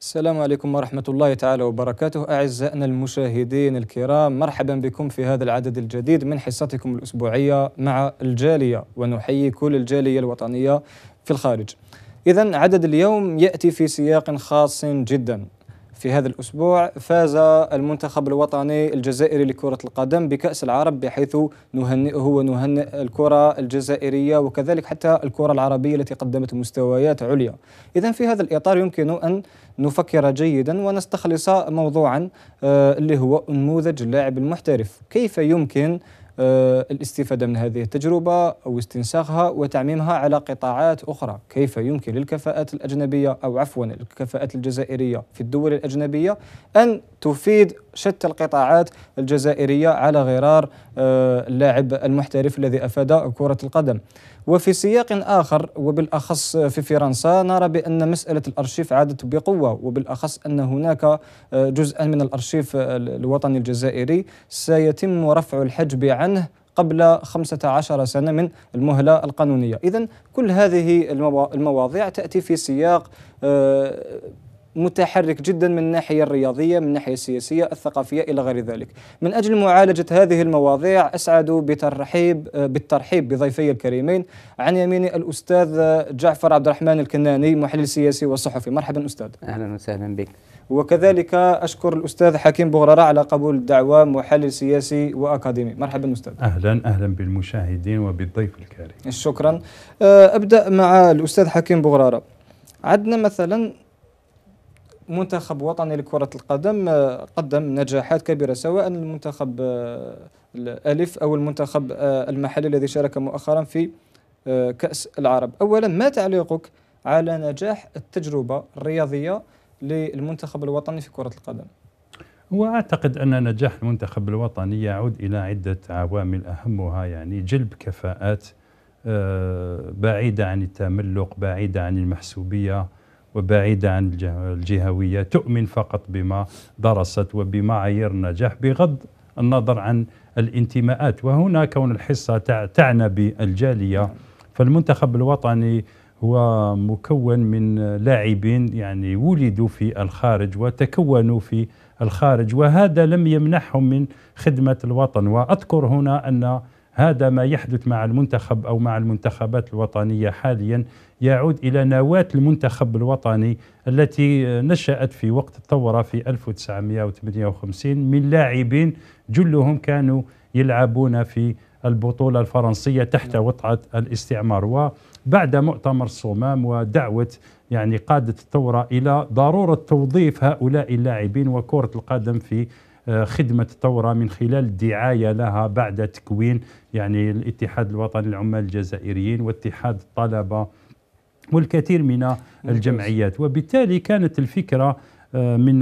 السلام عليكم ورحمة الله تعالى وبركاته أعزائنا المشاهدين الكرام مرحبا بكم في هذا العدد الجديد من حصتكم الأسبوعية مع الجالية ونحيي كل الجالية الوطنية في الخارج إذا عدد اليوم يأتي في سياق خاص جدا في هذا الأسبوع فاز المنتخب الوطني الجزائري لكرة القدم بكأس العرب بحيث نهنئه ونهنئ الكرة الجزائرية وكذلك حتى الكرة العربية التي قدمت مستويات عليا إذا في هذا الإطار يمكن أن نفكر جيدا ونستخلص موضوعا آه، اللي هو نموذج اللاعب المحترف كيف يمكن آه، الاستفادة من هذه التجربة أو استنساخها وتعميمها على قطاعات أخرى كيف يمكن للكفاءات الأجنبية أو عفوا الكفاءات الجزائرية في الدول الأجنبية أن تفيد شتى القطاعات الجزائرية على غرار آه، اللاعب المحترف الذي أفاد كرة القدم وفي سياق آخر وبالأخص في فرنسا نرى بأن مسألة الأرشيف عادت بقوة وبالأخص أن هناك آه، جزءا من الأرشيف الوطني الجزائري سيتم رفع الحجب عنه قبل 15 سنة من المهلة القانونية إذا كل هذه المواضيع تأتي في سياق آه، متحرك جدا من الناحيه الرياضيه من الناحيه السياسيه الثقافيه الى غير ذلك من اجل معالجه هذه المواضيع اسعد بترحيب بالترحيب بضيفي الكريمين عن يميني الاستاذ جعفر عبد الرحمن الكناني محلل سياسي وصحفي مرحبا استاذ اهلا وسهلا بك وكذلك اشكر الاستاذ حكيم بغراره على قبول الدعوه محلل سياسي واكاديمي مرحبا استاذ اهلا اهلا بالمشاهدين وبالضيف الكريم شكرا ابدا مع الاستاذ حكيم بغراره عندنا مثلا منتخب وطني لكرة القدم آه، قدم نجاحات كبيرة سواء المنتخب آه، الألف أو المنتخب آه، المحلي الذي شارك مؤخرا في كأس العرب أولا ما تعليقك على نجاح التجربة الرياضية للمنتخب الوطني في كرة القدم واعتقد ان نجاح المنتخب الوطني يعود الى عده عوامل اهمها يعني جلب كفاءات بعيده عن التملق، بعيده عن المحسوبيه، وبعيدة عن الجهوية تؤمن فقط بما درست وبمعايير النجاح بغض النظر عن الانتماءات وهنا كون الحصة تعنى بالجالية نعم. فالمنتخب الوطني هو مكون من لاعبين يعني ولدوا في الخارج وتكونوا في الخارج وهذا لم يمنحهم من خدمة الوطن وأذكر هنا أن هذا ما يحدث مع المنتخب او مع المنتخبات الوطنيه حاليا يعود الى نواه المنتخب الوطني التي نشات في وقت الثوره في 1958 من لاعبين جلهم كانوا يلعبون في البطوله الفرنسيه تحت نعم. وطعه الاستعمار وبعد مؤتمر الصمام ودعوه يعني قاده الثوره الى ضروره توظيف هؤلاء اللاعبين وكره القدم في آه، خدمة الثورة من خلال الدعاية لها بعد تكوين يعني الاتحاد الوطني للعمال الجزائريين واتحاد الطلبة والكثير من الجمعيات وبالتالي كانت الفكرة آه، من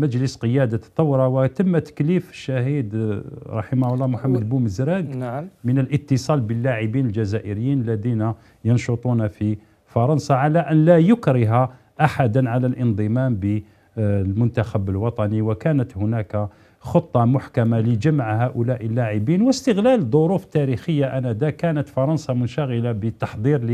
مجلس قيادة الثورة وتم تكليف الشهيد آه، رحمه الله محمد بومزراق نعم. من الاتصال باللاعبين الجزائريين الذين ينشطون في فرنسا على أن لا يكره أحدا على الانضمام بالمنتخب الوطني وكانت هناك خطة محكمة لجمع هؤلاء اللاعبين واستغلال ظروف تاريخية أنذاك كانت فرنسا منشغلة بالتحضير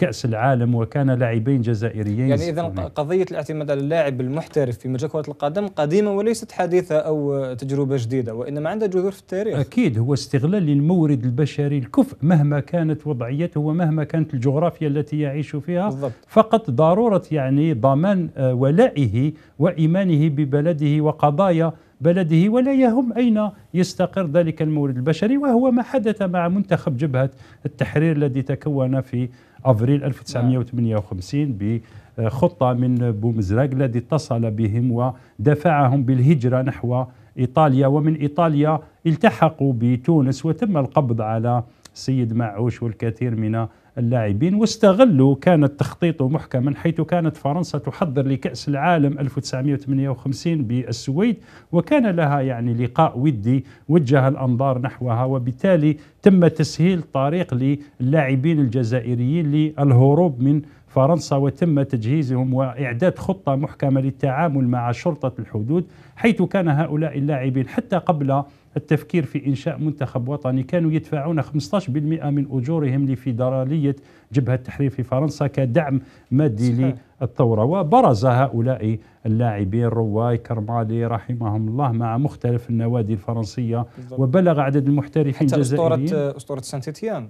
لكأس العالم وكان لاعبين جزائريين يعني إذا قضية الاعتماد على اللاعب المحترف في مجال كرة القدم قديمة وليست حديثة أو تجربة جديدة وإنما عندها جذور في التاريخ أكيد هو استغلال للمورد البشري الكفء مهما كانت وضعيته ومهما كانت الجغرافيا التي يعيش فيها بالضبط. فقط ضرورة يعني ضمان آه، ولائه وإيمانه ببلده وقضايا بلده ولا يهم أين يستقر ذلك المورد البشري وهو ما حدث مع منتخب جبهة التحرير الذي تكون في أفريل 1958 ب خطة من بومزراغ الذي اتصل بهم ودفعهم بالهجرة نحو إيطاليا ومن إيطاليا التحقوا بتونس وتم القبض على سيد معوش والكثير من اللاعبين واستغلوا كان التخطيط محكما حيث كانت فرنسا تحضر لكأس العالم 1958 بالسويد وكان لها يعني لقاء ودي وجه الأنظار نحوها وبالتالي تم تسهيل طريق للاعبين الجزائريين للهروب من فرنسا وتم تجهيزهم واعداد خطه محكمه للتعامل مع شرطه الحدود حيث كان هؤلاء اللاعبين حتى قبل التفكير في إنشاء منتخب وطني كانوا يدفعون 15% من أجورهم لفيدرالية جبهة التحرير في فرنسا كدعم مادي للثورة وبرز هؤلاء اللاعبين رواي كرمالي رحمهم الله مع مختلف النوادي الفرنسية بالضبط. وبلغ عدد المحترفين حتى الجزائريين أسطورة أسطورة سانتيتيان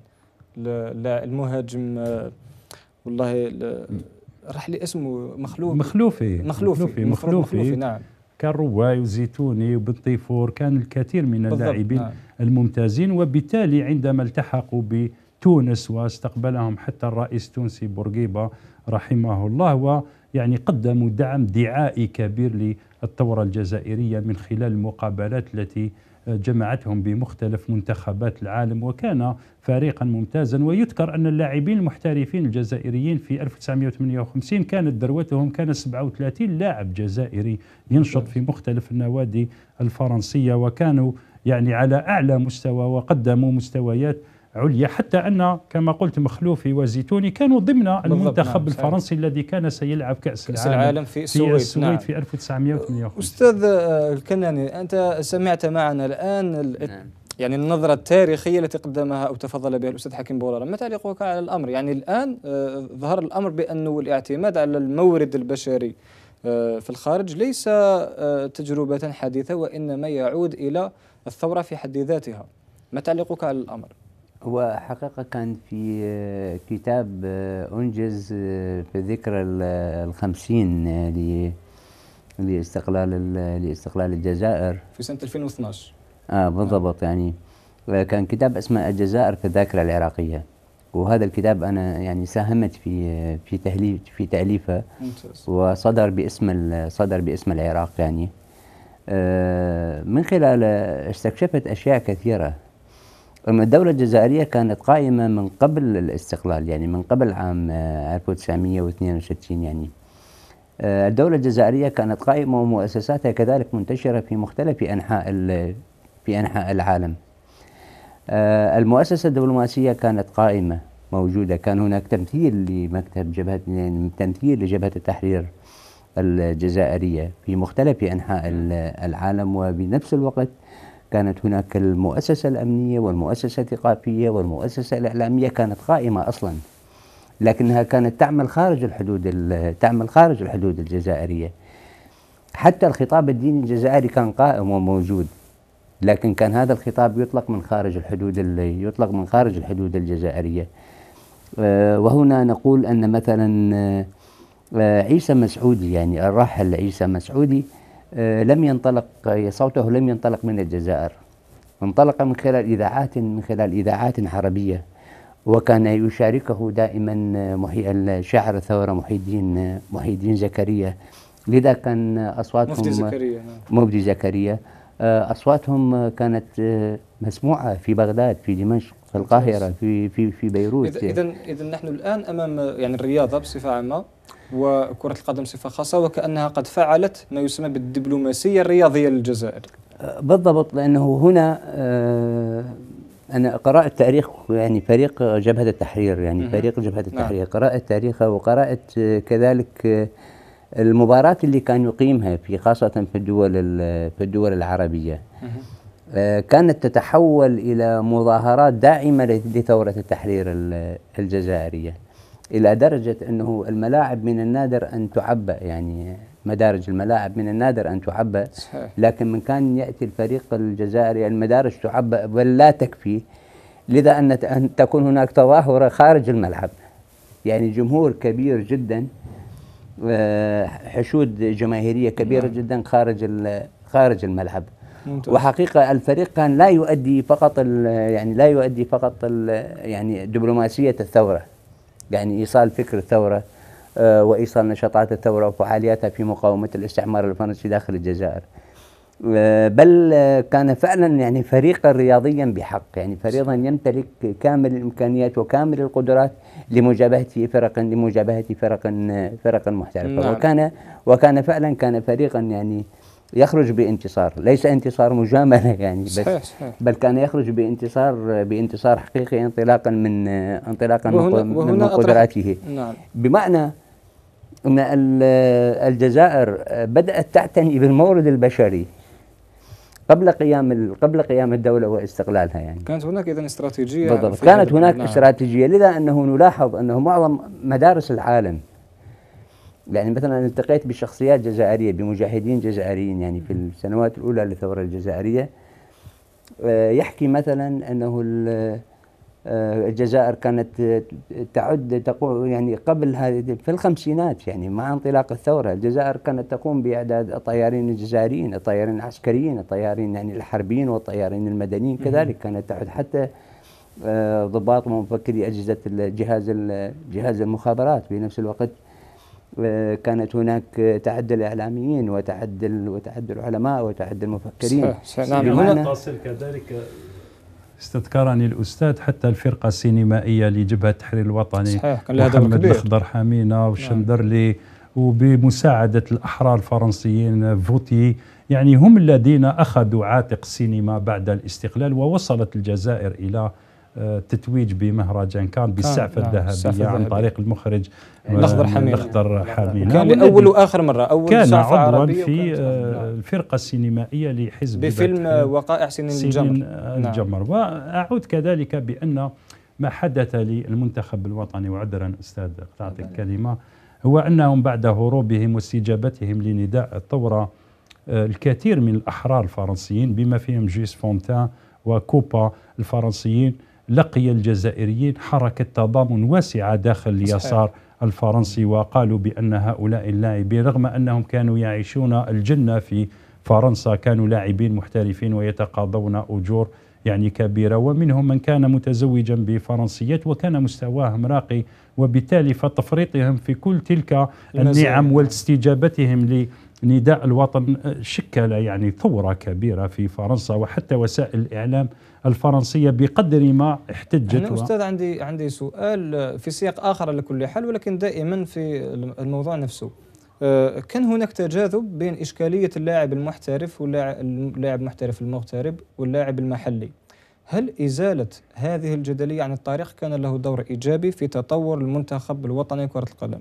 المهاجم آه، والله راح لي اسمه مخلوفي مخلوفي مخلوفي, مخلوفي, مخلوفي, مخلوفي نعم كان رواي وزيتوني وبن طيفور كان الكثير من اللاعبين نعم. الممتازين وبالتالي عندما التحقوا بتونس واستقبلهم حتى الرئيس التونسي بورقيبه رحمه الله ويعني قدموا دعم دعائي كبير للثوره الجزائريه من خلال المقابلات التي جمعتهم بمختلف منتخبات العالم وكان فريقا ممتازا ويذكر أن اللاعبين المحترفين الجزائريين في 1958 كانت ذروتهم كان 37 لاعب جزائري ينشط في مختلف النوادي الفرنسية وكانوا يعني على أعلى مستوى وقدموا مستويات عليا حتى أن كما قلت مخلوفي وزيتوني كانوا ضمن نعم، المنتخب نعم الفرنسي الذي كان سيلعب كأس, كأس العالم, العالم في السويد, في, السويد نعم في 1958 أستاذ آه، الكناني أنت سمعت معنا الآن نعم يعني النظرة التاريخية التي قدمها أو تفضل بها الأستاذ حكيم بورارة ما تعليقك على الأمر يعني الآن آه، ظهر الأمر بأنه الاعتماد على المورد البشري آه، في الخارج ليس تجربة حديثة وإنما يعود إلى الثورة في حد ذاتها ما تعليقك على الأمر هو حقيقة كان في آه، كتاب آه، أنجز آه، في ذكرى الخمسين لاستقلال لاستقلال الجزائر في سنة 2012 اه بالضبط يعني كان كتاب اسمه الجزائر في الذاكرة العراقية وهذا الكتاب انا يعني ساهمت في في تاليف في تاليفه وصدر باسم صدر باسم العراق يعني من خلاله استكشفت اشياء كثيره أما الدولة الجزائرية كانت قائمة من قبل الاستقلال يعني من قبل عام 1962 آه، يعني آه، الدولة الجزائرية كانت قائمة ومؤسساتها كذلك منتشرة في مختلف أنحاء في أنحاء العالم آه، المؤسسة الدبلوماسية كانت قائمة موجودة كان هناك تمثيل لمكتب جبهة يعني تمثيل لجبهة التحرير الجزائرية في مختلف أنحاء العالم وبنفس الوقت كانت هناك المؤسسة الأمنية والمؤسسة الثقافية والمؤسسة الإعلامية كانت قائمة أصلا لكنها كانت تعمل خارج الحدود تعمل خارج الحدود الجزائرية حتى الخطاب الديني الجزائري كان قائم وموجود لكن كان هذا الخطاب يطلق من خارج الحدود يطلق من خارج الحدود الجزائرية آه، وهنا نقول أن مثلا آه، عيسى مسعودي يعني الراحل عيسى مسعودي آه، لم ينطلق آه، صوته لم ينطلق من الجزائر انطلق من خلال إذاعات من خلال إذاعات عربية وكان يشاركه دائما آه، محي الشاعر الثورة محي الدين محي الدين زكريا لذا كان أصواتهم مفدي زكريا نعم. مفدي زكريا أصواتهم كانت مسموعة في بغداد في دمشق في القاهره في في في بيروت اذا يعني. اذا نحن الان امام يعني الرياضه بصفه عامه وكره القدم بصفه خاصه وكانها قد فعلت ما يسمى بالدبلوماسيه الرياضيه للجزائر بالضبط لانه هنا آه، انا قرات تاريخ يعني فريق جبهه التحرير يعني فريق جبهه نعم. التحرير نعم. تاريخه وقرات آه، كذلك آه، المباراه اللي كان يقيمها في خاصه في الدول في الدول العربيه آه، كانت تتحول إلى مظاهرات داعمة لثورة التحرير الجزائرية إلى درجة أنه الملاعب من النادر أن تعبأ يعني مدارج الملاعب من النادر أن تعبأ لكن من كان يأتي الفريق الجزائري المدارج تعبأ بل لا تكفي لذا أن تكون هناك تظاهرة خارج الملعب يعني جمهور كبير جدا آه، حشود جماهيرية كبيرة نعم. جدا خارج خارج الملعب ممتاز. وحقيقه الفريق كان لا يؤدي فقط يعني لا يؤدي فقط يعني دبلوماسيه الثوره يعني ايصال فكر الثوره آه، وايصال نشاطات الثوره وفعالياتها في مقاومه الاستعمار الفرنسي داخل الجزائر آه، بل آه، كان فعلا يعني فريقا رياضيا بحق يعني فريقا يمتلك كامل الامكانيات وكامل القدرات لمجابهه فرق لمجابهه فرق فرق محترفه نعم. وكان وكان فعلا كان فريقا يعني يخرج بانتصار ليس انتصار مجامله يعني بس صحيح صحيح. بل كان يخرج بانتصار بانتصار حقيقي انطلاقا من انطلاقا وهنا من, وهنا من قدراته نعم. بمعنى ان الجزائر بدات تعتني بالمورد البشري قبل قيام قبل قيام الدوله واستقلالها يعني كانت هناك اذا استراتيجيه بالضبط كانت هناك نعم. استراتيجيه لذا انه نلاحظ انه معظم مدارس العالم يعني مثلا التقيت بشخصيات جزائرية بمجاهدين جزائريين يعني في السنوات الأولى للثورة الجزائرية آه، يحكي مثلا أنه آه، الجزائر كانت تعد تقوم يعني قبل هذه في الخمسينات يعني مع انطلاق الثورة الجزائر كانت تقوم بإعداد الطيارين الجزائريين الطيارين العسكريين الطيارين يعني الحربيين والطيارين المدنيين كذلك كانت تعد حتى آه، ضباط ومفكري أجهزة الجهاز جهاز المخابرات في نفس الوقت كانت هناك تعدل الاعلاميين وتعدل وتعدل العلماء وتعدل المفكرين صحيح صحيح نعم هنا نعم. تصل كذلك استذكرني الاستاذ حتى الفرقه السينمائيه لجبهه التحرير الوطني صحيح كان محمد الاخضر حمينه نعم. وشندرلي وبمساعده الاحرار الفرنسيين فوتي يعني هم الذين اخذوا عاتق السينما بعد الاستقلال ووصلت الجزائر الى تتويج بمهرجان كان بالسعف نعم، الذهبي عن يعني طريق المخرج الاخضر يعني آه، حميد الاخضر نعم، نعم. حميد كان لاول واخر مره اول كان عضوا في الفرقه آه، السينمائيه لحزب بفيلم وقائع سنين, سنين الجمر الجمر واعود كذلك بان ما حدث للمنتخب الوطني وعذرا استاذ قطعتك الكلمه هو انهم بعد هروبهم واستجابتهم لنداء الثوره آه، الكثير من الاحرار الفرنسيين بما فيهم جيس فونتان وكوبا الفرنسيين لقي الجزائريين حركة تضامن واسعة داخل اليسار الفرنسي وقالوا بأن هؤلاء اللاعبين رغم أنهم كانوا يعيشون الجنة في فرنسا كانوا لاعبين محترفين ويتقاضون أجور يعني كبيرة ومنهم من كان متزوجا بفرنسيات وكان مستواهم راقي وبالتالي فتفريطهم في كل تلك النعم واستجابتهم لنداء الوطن شكل يعني ثورة كبيرة في فرنسا وحتى وسائل الإعلام الفرنسيه بقدر ما احتجت أنا أستاذ عندي عندي سؤال في سياق آخر على كل حال ولكن دائما في الموضوع نفسه أه، كان هناك تجاذب بين إشكالية اللاعب المحترف واللاعب المحترف المغترب واللاعب المحلي هل إزالة هذه الجدلية عن الطريق كان له دور إيجابي في تطور المنتخب الوطني لكرة القدم؟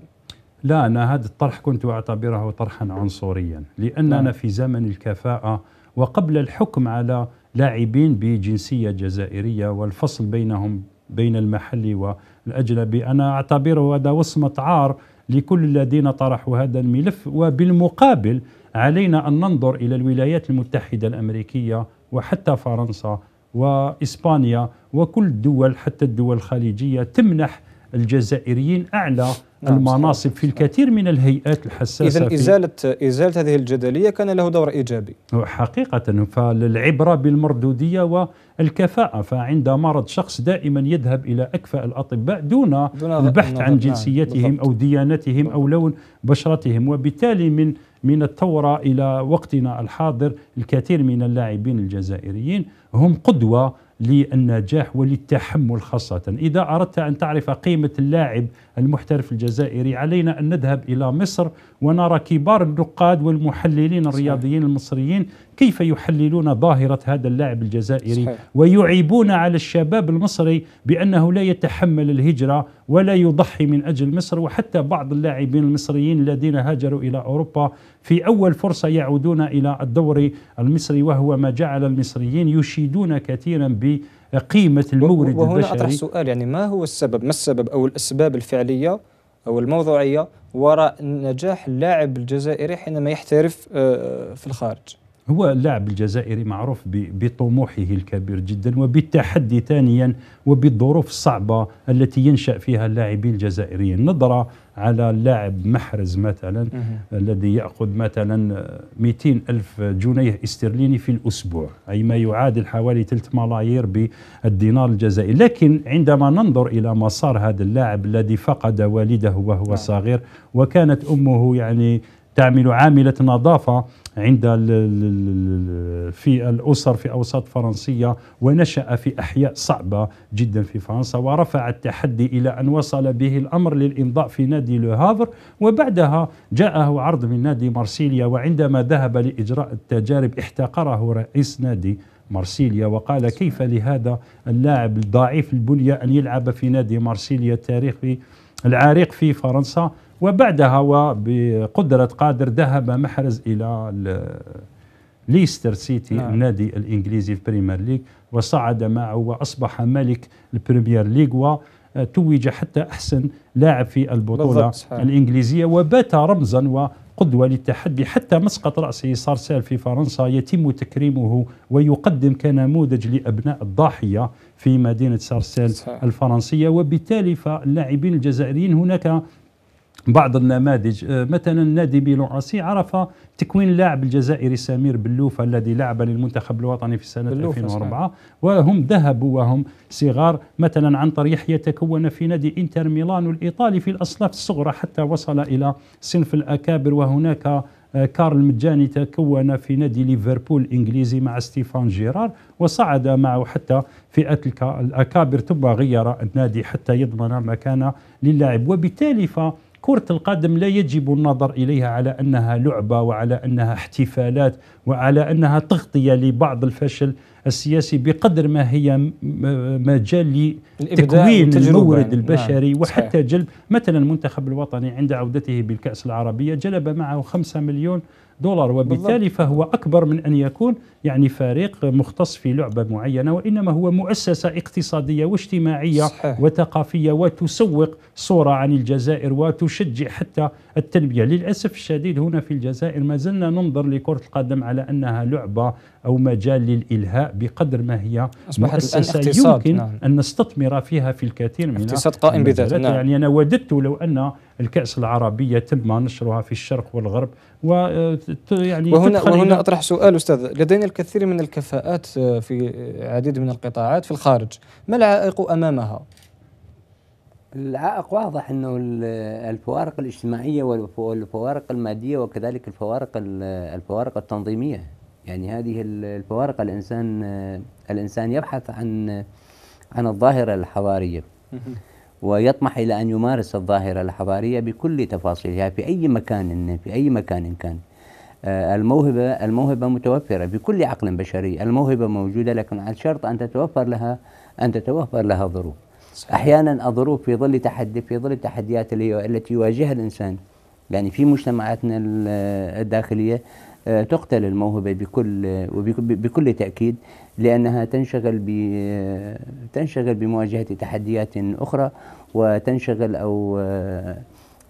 لا أنا هذا الطرح كنت أعتبره طرحا عنصريا لأننا نعم. في زمن الكفاءة وقبل الحكم على لاعبين بجنسية جزائرية والفصل بينهم بين المحلي والأجنبي أنا أعتبره هذا وصمة عار لكل الذين طرحوا هذا الملف وبالمقابل علينا أن ننظر إلى الولايات المتحدة الأمريكية وحتى فرنسا وإسبانيا وكل الدول حتى الدول الخليجية تمنح الجزائريين أعلى نعم، المناصب في الكثير من الهيئات الحساسه اذا ازاله ازاله هذه الجدليه كان له دور ايجابي حقيقه فالعبره بالمردوديه والكفاءه فعند مرض شخص دائما يذهب الى اكفاء الاطباء دون, دون البحث نعم، عن جنسيتهم نعم. او ديانتهم او لون بشرتهم وبالتالي من من الثورة إلى وقتنا الحاضر الكثير من اللاعبين الجزائريين هم قدوة للنجاح وللتحمل خاصة إذا أردت أن تعرف قيمة اللاعب المحترف الجزائري علينا أن نذهب إلى مصر ونرى كبار النقاد والمحللين الرياضيين المصريين كيف يحللون ظاهرة هذا اللاعب الجزائري صحيح. ويعيبون على الشباب المصري بأنه لا يتحمل الهجرة ولا يضحي من أجل مصر وحتى بعض اللاعبين المصريين الذين هاجروا إلى أوروبا في أول فرصة يعودون إلى الدوري المصري وهو ما جعل المصريين يشيدون كثيرا ب قيمة المورد وهنا البشري أطرح سؤال يعني ما هو السبب ما السبب أو الأسباب الفعلية أو الموضوعية وراء نجاح اللاعب الجزائري حينما يحترف آه، في الخارج هو اللاعب الجزائري معروف بطموحه الكبير جدا وبالتحدي ثانيا وبالظروف الصعبة التي ينشأ فيها اللاعبين الجزائريين نظرة على اللاعب محرز مثلا الذي يأخذ مثلا 200 ألف جنيه استرليني في الأسبوع أي ما يعادل حوالي 3 ملايير بالدينار الجزائري لكن عندما ننظر إلى مسار هذا اللاعب الذي فقد والده وهو نعم. صغير وكانت أمه يعني تعمل عاملة نظافة عند في الأسر في أوساط فرنسية ونشأ في أحياء صعبة جدا في فرنسا ورفع التحدي إلى أن وصل به الأمر للإمضاء في نادي لو هافر وبعدها جاءه عرض من نادي مارسيليا وعندما ذهب لإجراء التجارب احتقره رئيس نادي مارسيليا وقال كيف لهذا اللاعب الضعيف البنية أن يلعب في نادي مارسيليا التاريخي العريق في فرنسا وبعدها وبقدرة قادر ذهب محرز إلى ليستر سيتي نعم. النادي الإنجليزي في بريمير ليج وصعد معه وأصبح ملك البريمير ليج وتوج حتى أحسن لاعب في البطولة الإنجليزية وبات رمزا وقدوة للتحدي حتى مسقط رأسه سال في فرنسا يتم تكريمه ويقدم كنموذج لأبناء الضاحية في مدينة سارسيل الفرنسية وبالتالي فاللاعبين الجزائريين هناك بعض النماذج آه، مثلا نادي بيلو عاصي عرف تكوين اللاعب الجزائري سمير بلوفة الذي لعب للمنتخب الوطني في سنة 2004 وهم ذهبوا وهم صغار مثلا عنتر يحيى تكون في نادي انتر ميلانو الإيطالي في الأصناف الصغرى حتى وصل إلى صنف الأكابر وهناك آه، كارل مجاني تكون في نادي ليفربول الانجليزي مع ستيفان جيرار وصعد معه حتى فئه الاكابر ثم غير النادي حتى يضمن مكانه للاعب وبالتالي ف كرة القدم لا يجب النظر إليها على أنها لعبة وعلى أنها احتفالات وعلى أنها تغطية لبعض الفشل السياسي بقدر ما هي مجال لتكوين المورد نعم، البشري نعم. وحتى جلب مثلا المنتخب الوطني عند عودته بالكأس العربية جلب معه 5 مليون دولار وبالتالي بالضبط. فهو أكبر من أن يكون يعني فريق مختص في لعبة معينة وإنما هو مؤسسة اقتصادية واجتماعية صحيح. وثقافية وتسوق صورة عن الجزائر وتشجع حتى التنمية للأسف الشديد هنا في الجزائر ما زلنا ننظر لكرة القدم على أنها لعبة أو مجال للإلهاء بقدر ما هي أصبحت مؤسسة يمكن نعم. أن نستثمر فيها في الكثير من اقتصاد قائم بذاته نعم. يعني أنا وددت لو أن الكأس العربية تم نشرها في الشرق والغرب ويعني آه، وهنا وهنا اطرح سؤال استاذ لدينا الكثير من الكفاءات آه، في عديد من القطاعات في الخارج ما العائق امامها العائق واضح انه الفوارق الاجتماعيه والفوارق الماديه وكذلك الفوارق الفوارق التنظيميه يعني هذه الفوارق الانسان آه، الانسان يبحث عن عن الظاهره الحضاريه ويطمح إلى أن يمارس الظاهرة الحضارية بكل تفاصيلها في أي مكان في أي مكان كان آه، الموهبة الموهبة متوفرة في كل عقل بشري الموهبة موجودة لكن على شرط أن تتوفر لها أن تتوفر لها ظروف صحيح. أحيانا الظروف في ظل تحدي في ظل التحديات التي يواجهها الإنسان يعني في مجتمعاتنا الداخلية آه، تقتل الموهبة بكل وبكل تأكيد لأنها تنشغل ب تنشغل بمواجهة تحديات أخرى وتنشغل أو آه،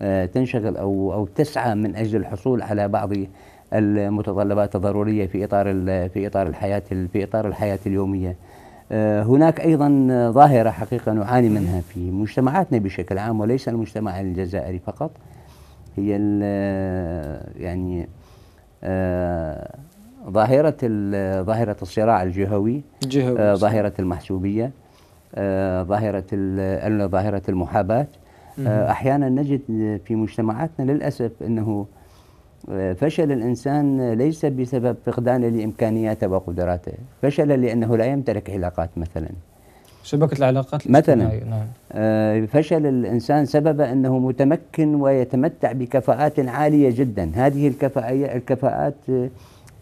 آه، تنشغل أو أو تسعى من أجل الحصول على بعض المتطلبات الضرورية في إطار في إطار الحياة في إطار الحياة اليومية. هناك أيضا ظاهرة حقيقة نعاني منها في مجتمعاتنا بشكل عام وليس المجتمع الجزائري فقط هي يعني آه، ظاهرة ظاهرة الصراع الجهوي جهوي آه، ظاهرة المحسوبية آه، ظاهرة ظاهرة المحاباة أحيانا نجد في مجتمعاتنا للأسف أنه فشل الإنسان ليس بسبب فقدانه لإمكانياته وقدراته فشل لأنه لا يمتلك علاقات مثلا شبكة العلاقات مثلا نعم. آه فشل الإنسان سبب أنه متمكن ويتمتع بكفاءات عالية جدا هذه الكفاءات آه،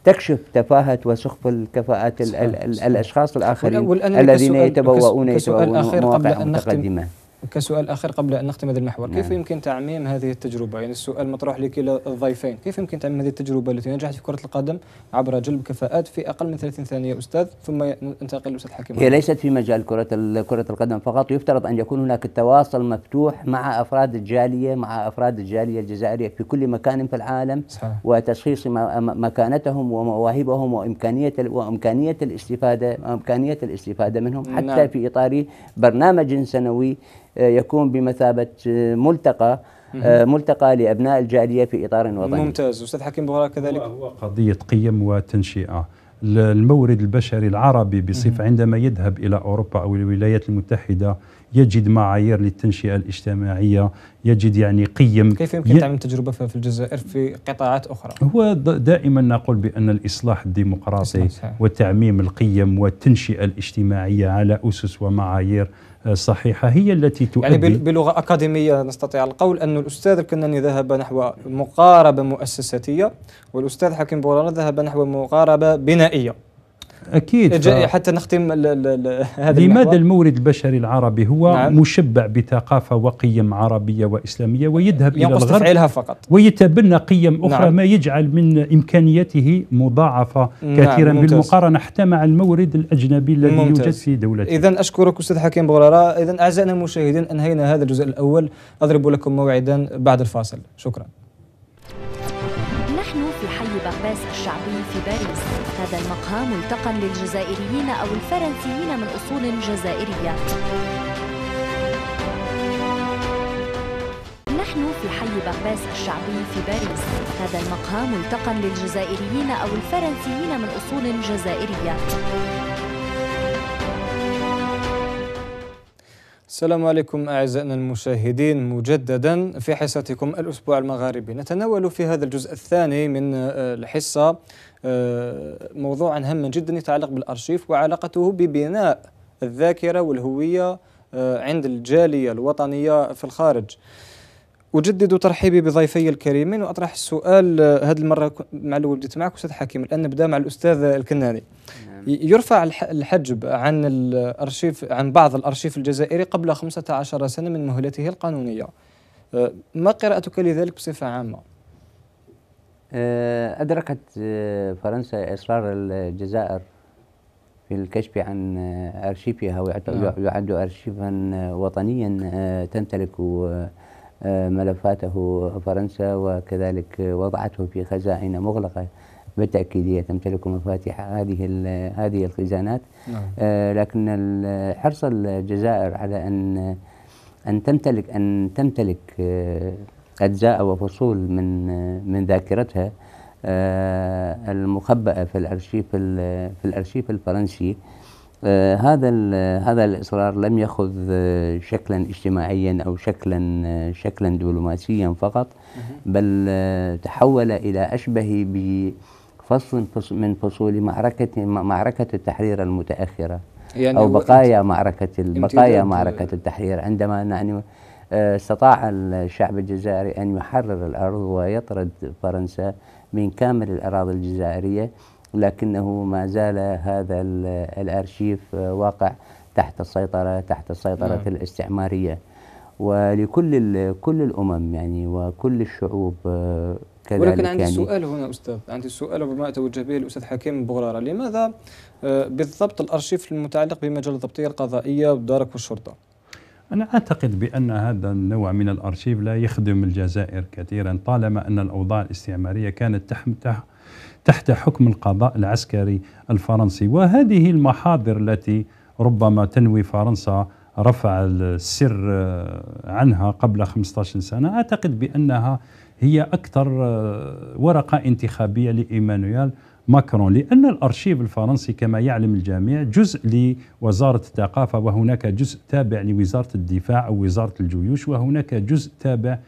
تكشف تفاهة وسخف الكفاءات الأشخاص الآخرين الذين يتبوؤون يتبوؤون مواقع متقدمة كسؤال آخر قبل أن نختم هذا المحور نعم. كيف يمكن تعميم هذه التجربة يعني السؤال مطروح لكلا الضيفين كيف يمكن تعميم هذه التجربة التي نجحت في كرة القدم عبر جلب كفاءات في أقل من 30 ثانية أستاذ ثم ننتقل للاستاذ حكيم هي ليست في مجال كرة كرة القدم فقط يفترض أن يكون هناك تواصل مفتوح مع أفراد الجالية مع أفراد الجالية الجزائرية في كل مكان في العالم صحيح. وتشخيص مكانتهم ومواهبهم وإمكانية وإمكانية الاستفادة وامكانيه الاستفادة منهم نعم. حتى نعم. في إطار برنامج سنوي آه، يكون بمثابة آه، ملتقى آه، ملتقى لأبناء الجالية في إطار وطني ممتاز أستاذ حكيم بغرا كذلك هو قضية قيم وتنشئة المورد البشري العربي بصفة عندما يذهب إلى أوروبا أو الولايات المتحدة يجد معايير للتنشئة الاجتماعية يجد يعني قيم كيف يمكن ي... تعمل تجربة في الجزائر في قطاعات أخرى؟ هو دائما نقول بأن الإصلاح الديمقراطي وتعميم القيم والتنشئة الاجتماعية على أسس ومعايير صحيحة هي التي تؤدي يعني بلغة أكاديمية نستطيع القول أن الأستاذ الكناني ذهب نحو مقاربة مؤسساتية والأستاذ حكيم بورانا ذهب نحو مقاربة بنائية اكيد ف... حتى نختم ال ال هذا لماذا المورد البشري العربي هو نعم. مشبع بثقافه وقيم عربيه واسلاميه ويذهب الى الغرب تفعيلها فقط ويتبنى قيم اخرى نعم. ما يجعل من امكانياته مضاعفه نعم، كثيرا نعم. بالمقارنه حتى مع المورد الاجنبي الذي ممتاز. يوجد في دولته اذا اشكرك استاذ حكيم بغراره اذا اعزائنا المشاهدين انهينا هذا الجزء الاول اضرب لكم موعدا بعد الفاصل شكرا أصدرها ملتقى للجزائريين أو الفرنسيين من أصول جزائرية نحن في حي بغباس الشعبي في باريس هذا المقهى ملتقى للجزائريين أو الفرنسيين من أصول جزائرية السلام عليكم أعزائنا المشاهدين مجددا في حصتكم الأسبوع المغاربي نتناول في هذا الجزء الثاني من آه، الحصة آه، موضوعا هاما جدا يتعلق بالأرشيف وعلاقته ببناء الذاكرة والهوية آه، عند الجالية الوطنية في الخارج أجدد ترحيبي بضيفي الكريمين وأطرح السؤال هذه المرة مع الولد بديت معك أستاذ حكيم الآن نبدأ مع الأستاذ الكناني يرفع الحجب عن الارشيف عن بعض الارشيف الجزائري قبل 15 سنه من مهلته القانونيه أه، ما قراءتك لذلك بصفه عامه أه، أدركت أه، فرنسا إصرار الجزائر في الكشف عن أرشيفها ويعد نعم. أرشيفا وطنيا تمتلك ملفاته فرنسا وكذلك وضعته في خزائن مغلقة بالتاكيد هي تمتلك مفاتيح هذه هذه الخزانات نعم. آه، لكن حرص الجزائر على ان ان تمتلك ان تمتلك آه، اجزاء وفصول من من ذاكرتها آه، المخبأة في الارشيف في الارشيف الفرنسي هذا هذا الاصرار لم ياخذ شكلا اجتماعيا او شكلا شكلا دبلوماسيا فقط بل تحول الى اشبه ب فصل من فصول معركة معركة التحرير المتأخرة يعني أو بقايا معركة بقايا معركة التحرير عندما يعني آه، استطاع الشعب الجزائري أن يحرر الأرض ويطرد فرنسا من كامل الأراضي الجزائرية لكنه ما زال هذا الأرشيف واقع تحت السيطرة تحت السيطرة نعم. الاستعمارية ولكل كل الأمم يعني وكل الشعوب آه، كذلك ولكن عندي يعني سؤال هنا أستاذ عندي سؤال ربما أتوجه به للأستاذ حكيم بغرارة لماذا آه، بالضبط الأرشيف المتعلق بمجال الضبطية القضائية والدرك والشرطة أنا أعتقد بأن هذا النوع من الأرشيف لا يخدم الجزائر كثيرا طالما أن الأوضاع الاستعمارية كانت تحت تحت حكم القضاء العسكري الفرنسي وهذه المحاضر التي ربما تنوي فرنسا رفع السر آه، عنها قبل 15 سنة أعتقد بأنها هي أكثر آه، ورقة انتخابية لإيمانويل ماكرون لأن الأرشيف الفرنسي كما يعلم الجميع جزء لوزارة الثقافة وهناك جزء تابع لوزارة الدفاع أو وزارة الجيوش وهناك جزء تابع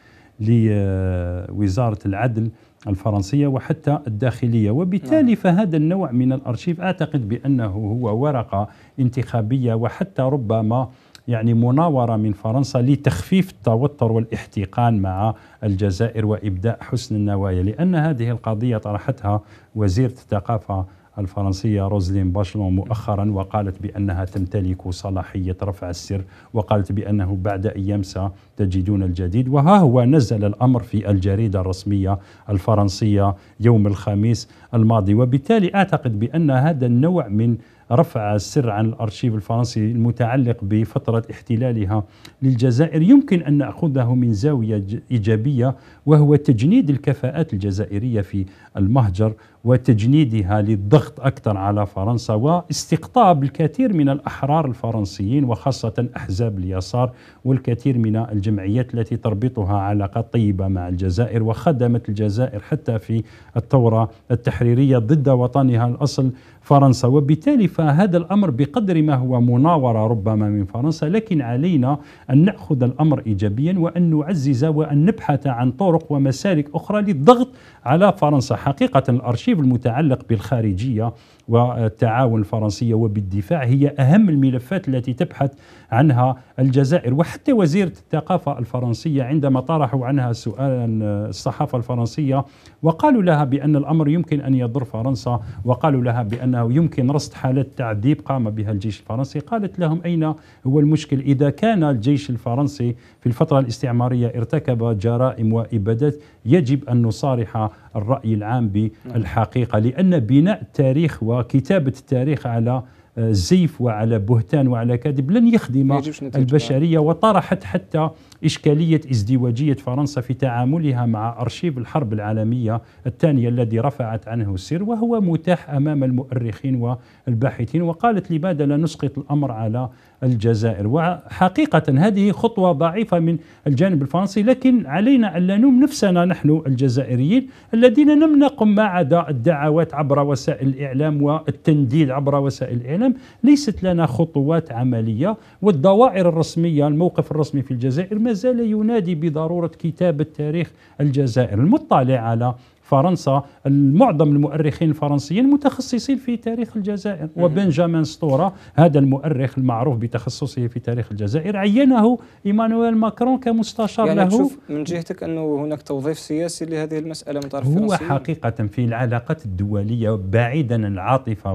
لوزارة آه، العدل الفرنسية وحتى الداخلية وبالتالي نعم. فهذا النوع من الأرشيف أعتقد بأنه هو ورقة انتخابية وحتى ربما يعني مناورة من فرنسا لتخفيف التوتر والاحتقان مع الجزائر وإبداء حسن النوايا لأن هذه القضية طرحتها وزيرة الثقافة الفرنسية روزلين باشلون مؤخرا وقالت بأنها تمتلك صلاحية رفع السر وقالت بأنه بعد أيام ستجدون الجديد وها هو نزل الأمر في الجريدة الرسمية الفرنسية يوم الخميس الماضي وبالتالي أعتقد بأن هذا النوع من رفع السر عن الأرشيف الفرنسي المتعلق بفترة احتلالها للجزائر يمكن أن نأخذه من زاوية إيجابية وهو تجنيد الكفاءات الجزائرية في المهجر وتجنيدها للضغط اكثر على فرنسا واستقطاب الكثير من الاحرار الفرنسيين وخاصه احزاب اليسار والكثير من الجمعيات التي تربطها علاقات طيبه مع الجزائر وخدمت الجزائر حتى في الثوره التحريريه ضد وطنها الاصل فرنسا وبالتالي فهذا الامر بقدر ما هو مناوره ربما من فرنسا لكن علينا ان ناخذ الامر ايجابيا وان نعزز وان نبحث عن طرق ومسالك اخرى للضغط على فرنسا حقيقه الارشيف الأرشيف المتعلق بالخارجية والتعاون الفرنسية وبالدفاع هي أهم الملفات التي تبحث عنها الجزائر وحتى وزيرة الثقافة الفرنسية عندما طرحوا عنها سؤالا الصحافة الفرنسية وقالوا لها بأن الأمر يمكن أن يضر فرنسا وقالوا لها بأنه يمكن رصد حالة تعذيب قام بها الجيش الفرنسي قالت لهم أين هو المشكل إذا كان الجيش الفرنسي في الفترة الاستعمارية ارتكب جرائم وإبادات يجب أن نصارح الرأي العام بالحقيقة لأن بناء التاريخ و وكتابه التاريخ على آه، زيف وعلى بهتان وعلى كذب لن يخدم البشريه وطرحت حتى إشكالية ازدواجية فرنسا في تعاملها مع أرشيف الحرب العالمية الثانية الذي رفعت عنه السر وهو متاح أمام المؤرخين والباحثين وقالت لماذا لا نسقط الأمر على الجزائر وحقيقة هذه خطوة ضعيفة من الجانب الفرنسي لكن علينا أن لا نلوم نفسنا نحن الجزائريين الذين لم نقم ما عدا الدعوات عبر وسائل الإعلام والتنديد عبر وسائل الإعلام ليست لنا خطوات عملية والدوائر الرسمية الموقف الرسمي في الجزائر ما زال ينادي بضروره كتابه تاريخ الجزائر المطلع على فرنسا معظم المؤرخين الفرنسيين متخصصين في تاريخ الجزائر وبنجامين ستورا هذا المؤرخ المعروف بتخصصه في تاريخ الجزائر عينه إيمانويل ماكرون كمستشار يعني له تشوف من جهتك أنه هناك توظيف سياسي لهذه المسألة من طرف هو حقيقة في العلاقات الدولية بعيدا العاطفة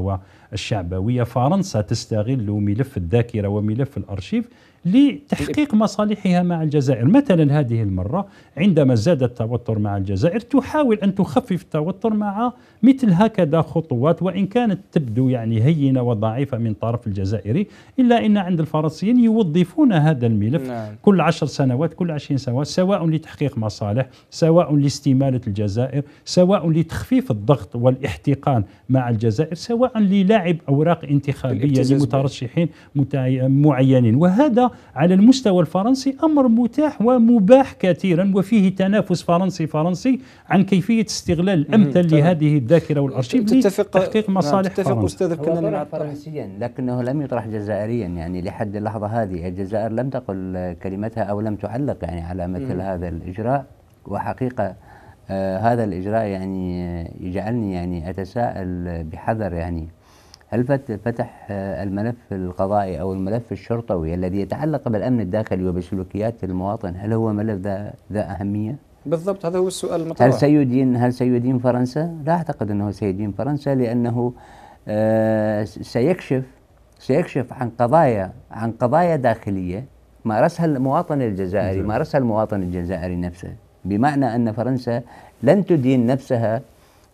والشعبوية فرنسا تستغل ملف الذاكرة وملف الأرشيف لتحقيق مصالحها مع الجزائر مثلا هذه المرة عندما زاد التوتر مع الجزائر تحاول أن تخفف التوتر مع مثل هكذا خطوات وإن كانت تبدو يعني هينة وضعيفة من طرف الجزائري إلا أن عند الفرنسيين يوظفون هذا الملف نعم. كل عشر سنوات كل عشرين سنوات سواء لتحقيق مصالح سواء لاستمالة الجزائر سواء لتخفيف الضغط والاحتقان مع الجزائر سواء للعب أوراق انتخابية لمترشحين معينين وهذا على المستوى الفرنسي أمر متاح ومباح كثيرا وفيه تنافس فرنسي فرنسي عن كيفية استغلال الأمثل لهذه الذاكرة والأرشيف تتفق لتحقيق نعم، مصالح تتفق فرنسا أستاذ كنا فرنسيا لكنه لم يطرح جزائريا يعني لحد اللحظة هذه الجزائر لم تقل كلمتها أو لم تعلق يعني على مثل مم. هذا الإجراء وحقيقة آه هذا الإجراء يعني يجعلني يعني أتساءل بحذر يعني هل فتح الملف القضائي أو الملف الشرطوي الذي يتعلق بالأمن الداخلي وبسلوكيات المواطن هل هو ملف ذا, ذا أهمية؟ بالضبط هذا هو السؤال المطروح هل سيدين هل سيدين فرنسا؟ لا أعتقد أنه سيدين فرنسا لأنه آه، سيكشف سيكشف عن قضايا عن قضايا داخلية مارسها المواطن الجزائري مارسها المواطن الجزائري نفسه بمعنى أن فرنسا لن تدين نفسها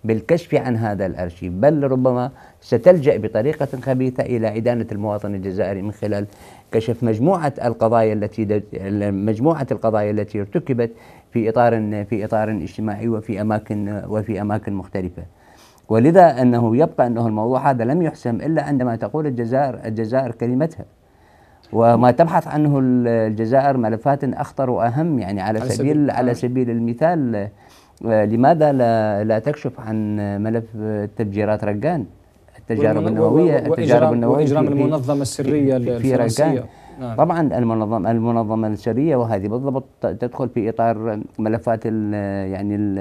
بالكشف عن هذا الارشيف بل ربما ستلجا بطريقه خبيثه الى ادانه المواطن الجزائري من خلال كشف مجموعه القضايا التي مجموعه القضايا التي ارتكبت في اطار في اطار اجتماعي وفي اماكن وفي اماكن مختلفه. ولذا انه يبقى انه الموضوع هذا لم يحسم الا عندما تقول الجزائر الجزائر كلمتها. وما تبحث عنه الجزائر ملفات اخطر واهم يعني على سبيل على سبيل المثال لماذا لا, لا تكشف عن ملف تفجيرات رجان التجارب النووية التجارب النووية وإجرام المنظمة السرية في, في رجان نعم. طبعا المنظمة المنظمة السرية وهذه بالضبط تدخل في إطار ملفات الـ يعني الـ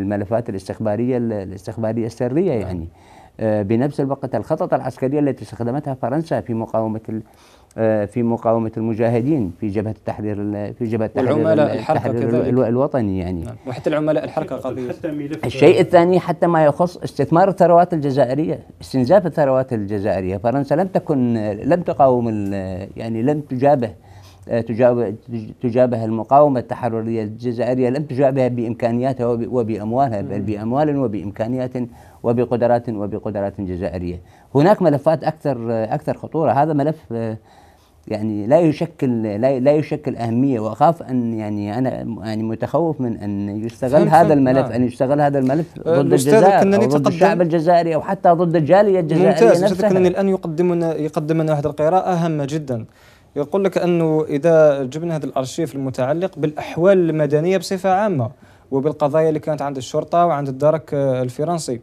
الملفات الاستخبارية الاستخبارية السرية يعني آه، بنفس الوقت الخطط العسكرية التي استخدمتها فرنسا في مقاومة آه، في مقاومه المجاهدين في جبهه التحرير في جبهه التحرير العملاء الحركه التحرير الوطني يعني نعم. وحتى العملاء الحركه قضيه الشيء الثاني حتى ما يخص استثمار الثروات الجزائريه استنزاف الثروات الجزائريه فرنسا لم تكن لم تقاوم يعني لم تجابه آه، تجابه تجابه المقاومه التحرريه الجزائريه لم تجابه بامكانياتها وباموالها بل باموال وبامكانيات وبقدرات وبقدرات جزائريه. هناك ملفات اكثر آه، اكثر خطوره هذا ملف يعني لا يشكل لا, لا يشكل اهميه واخاف ان يعني انا يعني متخوف من ان يستغل هذا الملف نعم. ان يستغل هذا الملف أه، ضد الجزائر أو ضد الشعب الجزائري او حتى ضد الجاليه الجزائريه ممتاز نفسها انني الان يقدمنا يقدمنا هذه القراءه هامه جدا يقول لك انه اذا جبنا هذا الارشيف المتعلق بالاحوال المدنيه بصفه عامه وبالقضايا اللي كانت عند الشرطه وعند الدرك الفرنسي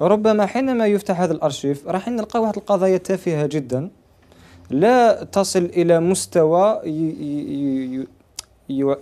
ربما حينما يفتح هذا الارشيف راح نلقى واحد القضايا تافهه جدا لا تصل إلى مستوى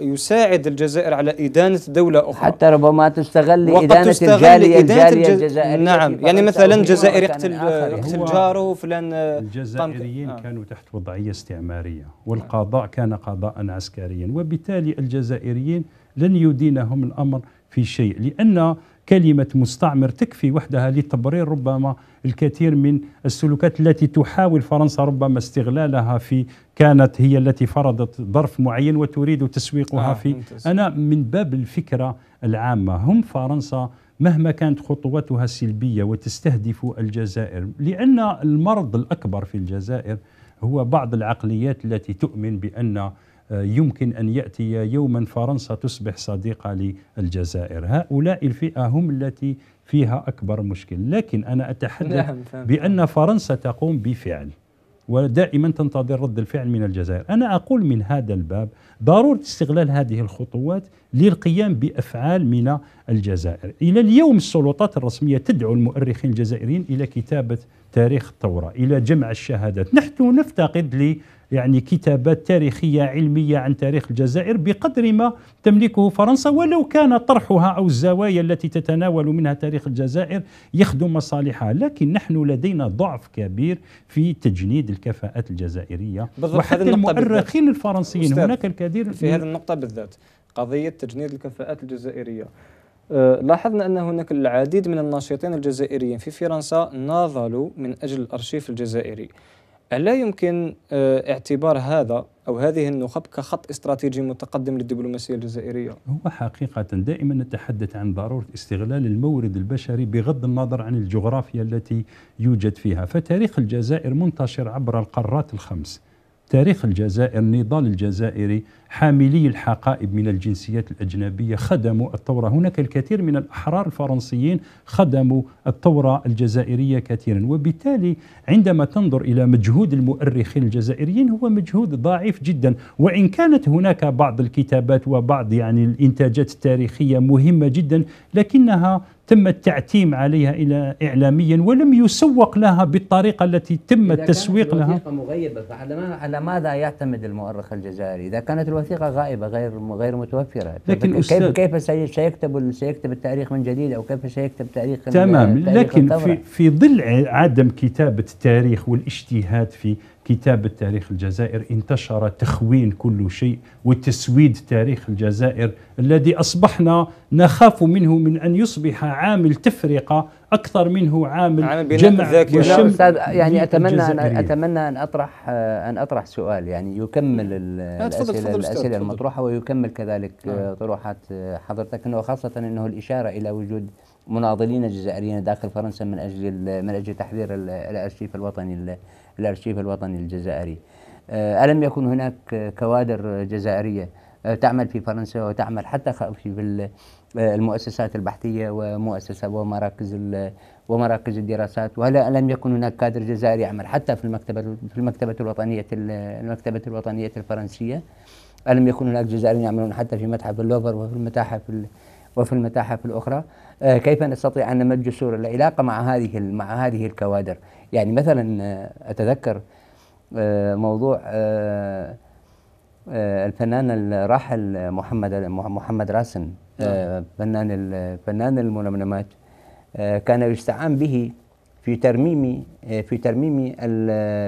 يساعد الجزائر على إدانة دولة أخرى حتى ربما تستغل إدانة الجالية الجارية الجزائرية نعم يعني مثلا جزائر يقتل يقتل جاره فلان الجزائريين آه. كانوا تحت وضعية استعمارية والقضاء كان قضاء عسكريا وبالتالي الجزائريين لن يدينهم الأمر في شيء لأن كلمة مستعمر تكفي وحدها لتبرير ربما الكثير من السلوكات التي تحاول فرنسا ربما استغلالها في كانت هي التي فرضت ظرف معين وتريد تسويقها آه في أنا من باب الفكرة العامة هم فرنسا مهما كانت خطوتها سلبية وتستهدف الجزائر لأن المرض الأكبر في الجزائر هو بعض العقليات التي تؤمن بأن يمكن ان ياتي يوما فرنسا تصبح صديقه للجزائر، هؤلاء الفئه هم التي فيها اكبر مشكل، لكن انا اتحدث نعم، بان فرنسا تقوم بفعل ودائما تنتظر رد الفعل من الجزائر، انا اقول من هذا الباب ضروره استغلال هذه الخطوات للقيام بافعال من الجزائر، الى اليوم السلطات الرسميه تدعو المؤرخين الجزائريين الى كتابه تاريخ الثورة إلى جمع الشهادات نحن نفتقد لي يعني كتابات تاريخية علمية عن تاريخ الجزائر بقدر ما تملكه فرنسا ولو كان طرحها أو الزوايا التي تتناول منها تاريخ الجزائر يخدم مصالحها لكن نحن لدينا ضعف كبير في تجنيد الكفاءات الجزائرية وحتى المؤرخين الفرنسيين هناك الكثير في هذه النقطة بالذات قضية تجنيد الكفاءات الجزائرية أه، لاحظنا أن هناك العديد من الناشطين الجزائريين في فرنسا ناضلوا من أجل الأرشيف الجزائري ألا يمكن أه، اعتبار هذا أو هذه النخب كخط استراتيجي متقدم للدبلوماسية الجزائرية؟ هو حقيقة دائما نتحدث عن ضرورة استغلال المورد البشري بغض النظر عن الجغرافيا التي يوجد فيها فتاريخ الجزائر منتشر عبر القارات الخمس تاريخ الجزائر النضال الجزائري حاملي الحقائب من الجنسيات الأجنبية خدموا الثورة هناك الكثير من الأحرار الفرنسيين خدموا الثورة الجزائرية كثيرا وبالتالي عندما تنظر إلى مجهود المؤرخين الجزائريين هو مجهود ضعيف جدا وإن كانت هناك بعض الكتابات وبعض يعني الإنتاجات التاريخية مهمة جدا لكنها تم التعتيم عليها الى اعلاميا ولم يسوق لها بالطريقه التي تم التسويق لها مغيبه فعلى ماذا يعتمد المؤرخ الجزائري اذا كانت الوثيقه غائبه غير غير متوفره لكن كيف كيف سيكتب سيكتب التاريخ من جديد او كيف سيكتب تاريخ تمام التاريخ لكن التمرة. في في ظل عدم كتابه التاريخ والاجتهاد في كتاب التاريخ الجزائر انتشر تخوين كل شيء وتسويد تاريخ الجزائر الذي أصبحنا نخاف منه من أن يصبح عامل تفرقة أكثر منه عامل, عامل جمع وشم يعني أتمنى أن أتمنى أن أطرح آه، أن أطرح سؤال يعني يكمل الأسئلة, الأسئلة المطروحة ويكمل كذلك آه، نعم. طروحات آه، حضرتك وخاصة أنه الإشارة إلى وجود مناضلين جزائريين داخل فرنسا من اجل من اجل تحرير الارشيف الوطني الارشيف الوطني الجزائري. آه، الم يكن هناك كوادر جزائريه آه، تعمل في فرنسا وتعمل حتى في آه، المؤسسات البحثيه ومؤسسه ومراكز ومراكز الدراسات ولا لم يكن هناك كادر جزائري يعمل حتى في المكتبه في المكتبه الوطنيه المكتبه الوطنيه الفرنسيه الم يكن هناك جزائريين يعملون حتى في متحف اللوفر وفي المتاحف وفي المتاحف الاخرى آه، كيف نستطيع أن نمد جسور العلاقة مع هذه مع هذه الكوادر يعني مثلا آه، أتذكر آه، موضوع الفنان الراحل محمد محمد راسن نعم. فنان الفنان المنمنمات كان يستعان به في ترميم في ترميم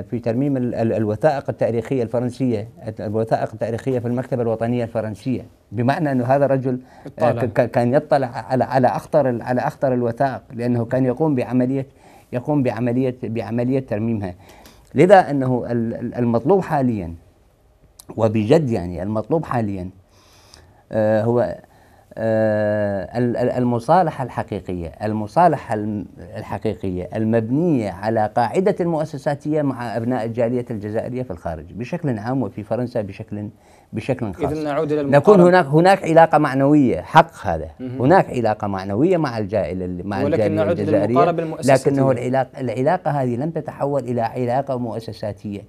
في ترميم الوثائق التاريخيه الفرنسيه الوثائق التاريخيه في المكتبه الوطنيه الفرنسيه بمعنى انه هذا الرجل آه، كان يطلع على على اخطر على اخطر الوثائق لانه كان يقوم بعمليه يقوم بعمليه بعمليه ترميمها لذا انه المطلوب حاليا وبجد يعني المطلوب حاليا آه، هو آه، المصالحة الحقيقية المصالحة الحقيقية المبنية على قاعدة المؤسساتية مع أبناء الجالية الجزائرية في الخارج بشكل عام وفي فرنسا بشكل بشكل خاص إذن نعود إلى نكون هناك هناك علاقة معنوية حق هذا هناك علاقة معنوية مع الجائل مع ولكن نعود الجزائرية لكنه العلاقة العلاقة هذه لم تتحول إلى علاقة مؤسساتية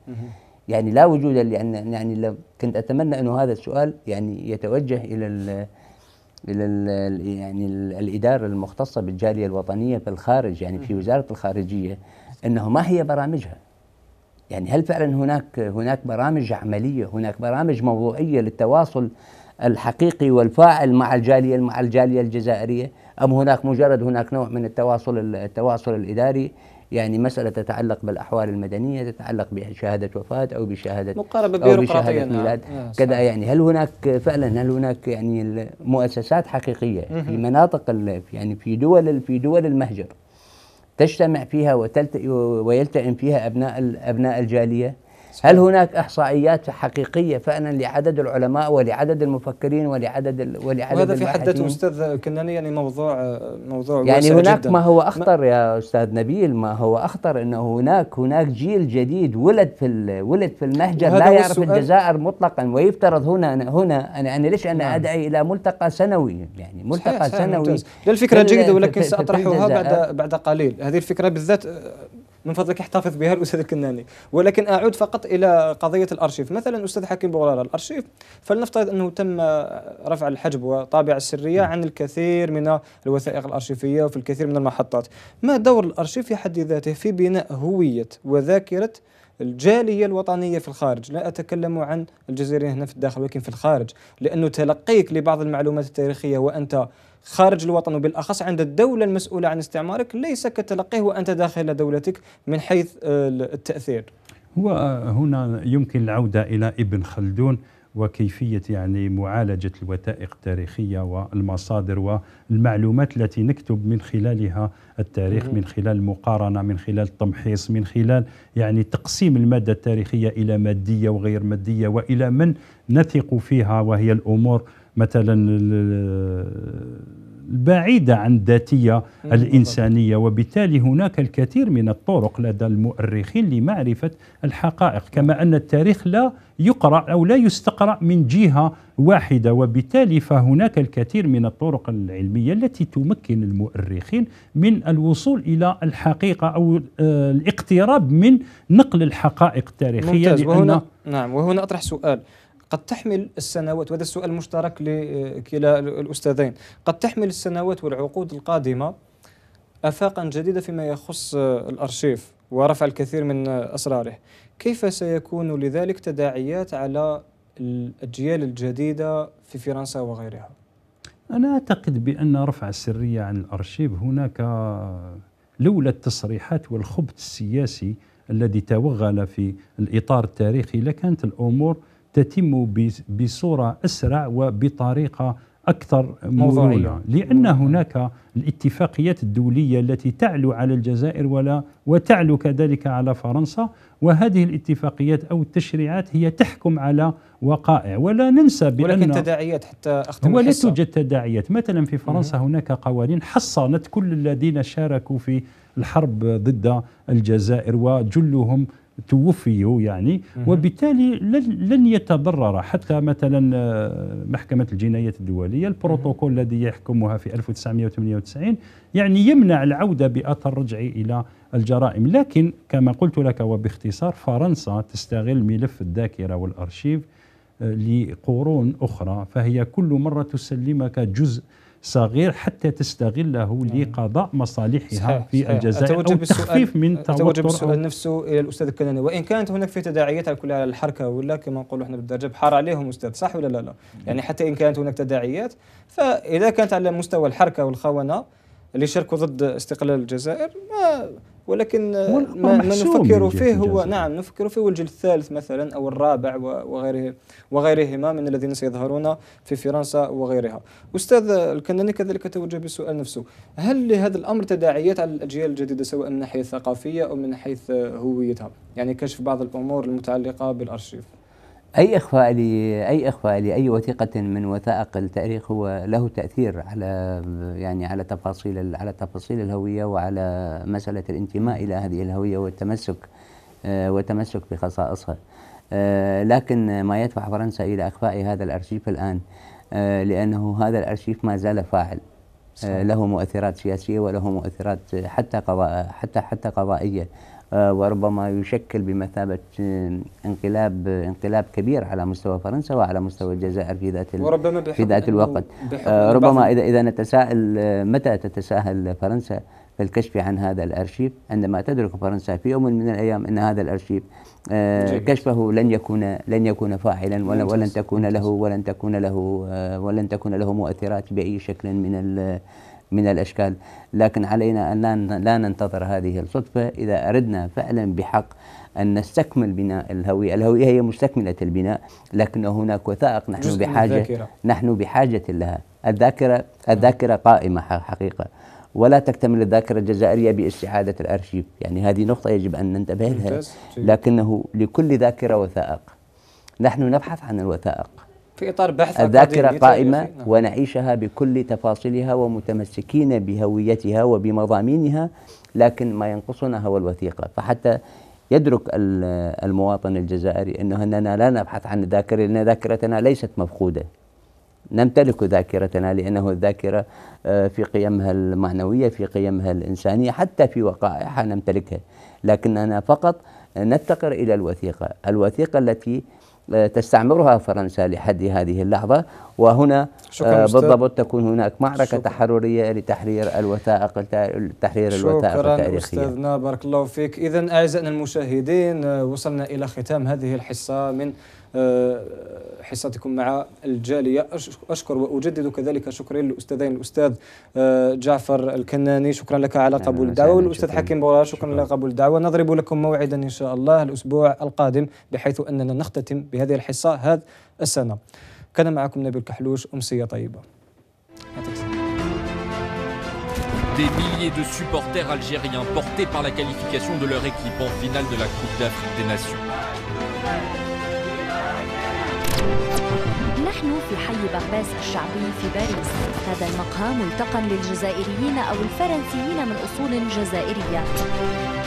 يعني لا وجود لأن يعني, يعني كنت أتمنى أنه هذا السؤال يعني يتوجه إلى الى يعني الاداره المختصه بالجاليه الوطنيه في الخارج يعني في وزاره الخارجيه انه ما هي برامجها؟ يعني هل فعلا هناك هناك برامج عمليه، هناك برامج موضوعيه للتواصل الحقيقي والفاعل مع الجاليه مع الجاليه الجزائريه، ام هناك مجرد هناك نوع من التواصل التواصل الاداري يعني مسألة تتعلق بالأحوال المدنية تتعلق بشهادة وفاة أو بشهادة مقاربة أو بشهادة آه، ميلاد آه كذا يعني هل هناك فعلا هل هناك يعني مؤسسات حقيقية في مناطق يعني في دول في دول المهجر تجتمع فيها ويلتئم فيها أبناء أبناء الجالية هل هناك احصائيات حقيقيه فعلا لعدد العلماء ولعدد المفكرين ولعدد ال... ولعدد وهذا في حد ذاته استاذ كناني يعني موضوع موضوع يعني هناك جداً. ما هو اخطر يا استاذ نبيل ما هو اخطر انه هناك هناك جيل جديد ولد في ولد في المهجر لا يعرف الجزائر مطلقا ويفترض هنا أنا هنا انا, أنا ليش انا نعم. ادعي الى ملتقى سنوي يعني ملتقى صحيح سنوي الفكره جيده ولكن ساطرحها بعد بعد قليل هذه الفكره بالذات من فضلك احتفظ بها الاستاذ الكناني ولكن اعود فقط الى قضيه الارشيف مثلا استاذ حكيم بوغراره الارشيف فلنفترض انه تم رفع الحجب والطابعه السريه نعم. عن الكثير من الوثائق الارشيفيه وفي الكثير من المحطات ما دور الارشيف في حد ذاته في بناء هويه وذاكره الجاليه الوطنيه في الخارج، لا اتكلم عن الجزائريين هنا في الداخل ولكن في الخارج، لانه تلقيك لبعض المعلومات التاريخيه وانت خارج الوطن وبالاخص عند الدوله المسؤوله عن استعمارك ليس كتلقيه وانت داخل دولتك من حيث آه، التاثير. هو آه، هنا يمكن العوده الى ابن خلدون وكيفية يعني معالجة الوثائق التاريخية والمصادر والمعلومات التي نكتب من خلالها التاريخ من خلال المقارنة من خلال التمحيص من خلال يعني تقسيم المادة التاريخية إلى مادية وغير مادية وإلى من نثق فيها وهي الأمور مثلا البعيده عن الذاتيه الانسانيه وبالتالي هناك الكثير من الطرق لدى المؤرخين لمعرفه الحقائق كما ان التاريخ لا يقرا او لا يستقرا من جهه واحده وبالتالي فهناك الكثير من الطرق العلميه التي تمكن المؤرخين من الوصول الى الحقيقه او آه، الاقتراب من نقل الحقائق التاريخيه ممتاز وهنا نعم وهنا اطرح سؤال قد تحمل السنوات وهذا السؤال مشترك لكلا الأستاذين قد تحمل السنوات والعقود القادمة آفاقا جديدة فيما يخص الأرشيف ورفع الكثير من أسراره كيف سيكون لذلك تداعيات على الأجيال الجديدة في فرنسا وغيرها أنا أعتقد بأن رفع السرية عن الأرشيف هناك لولا التصريحات والخبث السياسي الذي توغل في الإطار التاريخي لكانت الأمور تتم بصوره اسرع وبطريقه اكثر مرونه لان هناك الاتفاقيات الدوليه التي تعلو على الجزائر ولا وتعلو كذلك على فرنسا وهذه الاتفاقيات او التشريعات هي تحكم على وقائع ولا ننسى بان ولكن تداعيات حتى اختم ولا توجد تداعيات مثلا في فرنسا هناك قوانين حصنت كل الذين شاركوا في الحرب ضد الجزائر وجلهم توفي يعني وبالتالي لن يتبرر حتى مثلا آه، محكمة الجنايات الدولية البروتوكول الذي يحكمها في 1998 يعني يمنع العودة بأثر رجعي إلى الجرائم لكن كما قلت لك وباختصار فرنسا تستغل ملف الذاكرة والأرشيف آه، لقرون أخرى فهي كل مرة تسلمك جزء صغير حتى تستغله نعم. لقضاء مصالحها صحيح في صحيح الجزائر أو تخفيف من توتر السؤال نفسه الى الاستاذ الكناني وان كانت هناك في تداعيات على كل الحركه ولا كما نقولوا احنا بالدرجه بحار عليهم استاذ صح ولا لا لا نعم. يعني حتى ان كانت هناك تداعيات فاذا كانت على مستوى الحركه والخونه اللي شاركوا ضد استقلال الجزائر ما ولكن ما, ما نفكر فيه هو نعم نفكر فيه هو الجيل الثالث مثلا او الرابع وغيره وغيرهما من الذين سيظهرون في فرنسا وغيرها. استاذ الكناني كذلك توجه بالسؤال نفسه، هل لهذا الامر تداعيات على الاجيال الجديده سواء من ناحيه ثقافيه او من حيث هويتها؟ يعني كشف بعض الامور المتعلقه بالارشيف. أي إخفاء لأي إخفاء لأي وثيقة من وثائق التاريخ هو له تأثير على يعني على تفاصيل على تفاصيل الهوية وعلى مسألة الانتماء إلى هذه الهوية والتمسك آه، والتمسك بخصائصها آه، لكن ما يدفع فرنسا إلى إخفاء هذا الأرشيف الآن آه، لأنه هذا الأرشيف ما زال فاعل له مؤثرات سياسية وله مؤثرات حتى قضاء حتى حتى قضائية آه، وربما يشكل بمثابة آه، انقلاب آه، انقلاب كبير على مستوى فرنسا وعلى مستوى الجزائر في ذات وربما في ذات الوقت ربما إذا إذا نتساءل متى تتساهل فرنسا في الكشف عن هذا الأرشيف عندما تدرك فرنسا في يوم من الأيام أن هذا الأرشيف جيد. كشفه لن يكون لن يكون فاعلا ولن, ولن تكون له ولن تكون له ولن تكون له مؤثرات بأي شكل من من الأشكال لكن علينا أن لا ننتظر هذه الصدفة إذا أردنا فعلا بحق أن نستكمل بناء الهوية الهوية هي مستكملة البناء لكن هناك وثائق نحن بحاجة نحن بحاجة لها الذاكرة الذاكرة قائمة حقيقة ولا تكتمل الذاكرة الجزائرية باستعادة الأرشيف يعني هذه نقطة يجب أن ننتبه لها لكنه لكل ذاكرة وثائق نحن نبحث عن الوثائق في إطار بحث الذاكرة قائمة نعم. ونعيشها بكل تفاصيلها ومتمسكين بهويتها وبمضامينها لكن ما ينقصنا هو الوثيقة فحتى يدرك المواطن الجزائري أنه أننا لا نبحث عن الذاكرة لأن ذاكرتنا ليست مفقودة نمتلك ذاكرتنا لأنه الذاكرة آه، في قيمها المعنوية في قيمها الإنسانية حتى في وقائعها نمتلكها لكننا فقط نفتقر إلى الوثيقة الوثيقة التي تستعمرها فرنسا لحد هذه اللحظة وهنا آه، بالضبط تكون هناك معركة شكرا. تحررية لتحرير الوثائق تحرير الوثائق التاريخية شكرا أستاذنا بارك الله فيك إذا أعزائنا المشاهدين آه، وصلنا إلى ختام هذه الحصة من آه، حصتكم مع الجالية أشكر وأجدد كذلك شكري للأستاذين الأستاذ آه، جعفر الكناني شكرا لك على نعم، قبول الدعوة والأستاذ حكيم بورا شكرا لك قبول الدعوة نضرب لكم موعدا إن شاء الله الأسبوع القادم بحيث أننا نختتم بهذه الحصة هذا السنة كان معكم نبيل كحلوش أمسية طيبة Des milliers de supporters algériens portés par la qualification de leur équipe en finale de la Coupe d'Afrique des Nations. نحن في حي بغباس الشعبي في باريس هذا المقهى ملتقى للجزائريين أو الفرنسيين من أصول جزائرية